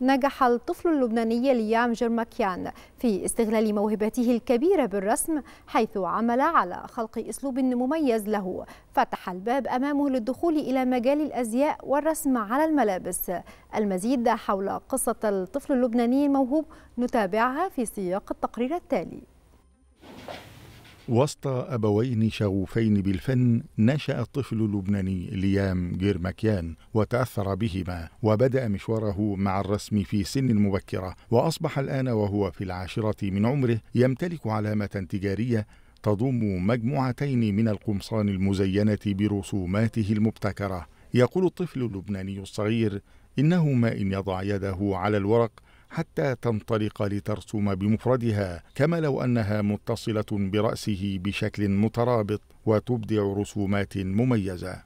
نجح الطفل اللبناني ليام جرماكيان في استغلال موهبته الكبيرة بالرسم حيث عمل على خلق أسلوب مميز له فتح الباب أمامه للدخول إلى مجال الأزياء والرسم على الملابس المزيد حول قصة الطفل اللبناني الموهوب نتابعها في سياق التقرير التالي وسط أبوين شغوفين بالفن نشأ الطفل اللبناني ليام جيرمكيان وتأثر بهما وبدأ مشواره مع الرسم في سن مبكرة وأصبح الآن وهو في العاشرة من عمره يمتلك علامة تجارية تضم مجموعتين من القمصان المزينة برسوماته المبتكرة يقول الطفل اللبناني الصغير إنه ما إن يضع يده على الورق حتى تنطلق لترسم بمفردها كما لو انها متصله براسه بشكل مترابط وتبدع رسومات مميزه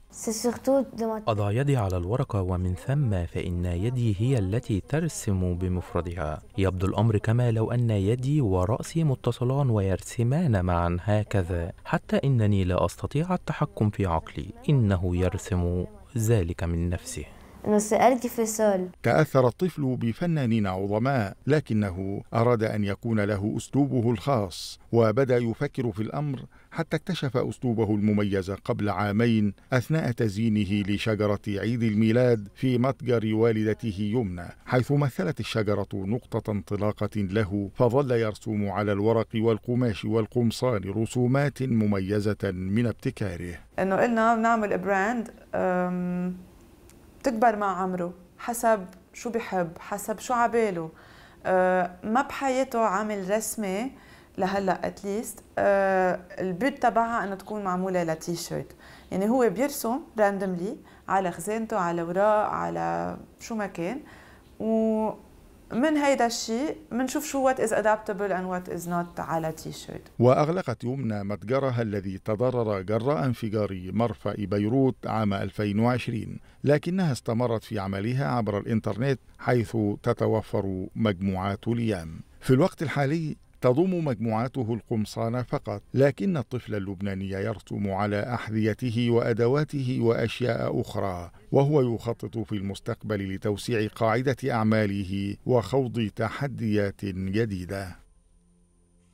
أضع يدي على الورقة ومن ثم فإن يدي هي التي ترسم بمفردها يبدو الأمر كما لو أن يدي ورأسي متصلان ويرسمان معا هكذا حتى إنني لا أستطيع التحكم في عقلي إنه يرسم ذلك من نفسه سألت تأثر الطفل بفنانين عظماء لكنه أراد أن يكون له أسلوبه الخاص وبدأ يفكر في الأمر حتى اكتشف أسلوبه المميز قبل عامين أثناء تزيينه لشجرة عيد الميلاد في متجر والدته يمنى حيث مثلت الشجرة نقطة انطلاقة له فظل يرسم على الورق والقماش والقمصان رسومات مميزة من ابتكاره أنه قلنا بنعمل براند بتكبر مع عمره حسب شو بحب حسب شو عباله آه، ما بحياته عامل رسمه لهلا اتليست آه، البيت تبعها انه تكون معموله لتيشيرت يعني هو بيرسم راندملي على خزانته على وراء على شو ما كان و من هيدا الشيء بنشوف شو وات از ادابتبل اند وات از نوت على تي شيرت واغلقت يمنى متجرها الذي تضرر جراء انفجار مرفأ بيروت عام 2020 لكنها استمرت في عملها عبر الانترنت حيث تتوفر مجموعات ليام في الوقت الحالي تضم مجموعاته القمصان فقط لكن الطفل اللبناني يرسم على أحذيته وأدواته وأشياء أخرى وهو يخطط في المستقبل لتوسيع قاعدة أعماله وخوض تحديات جديدة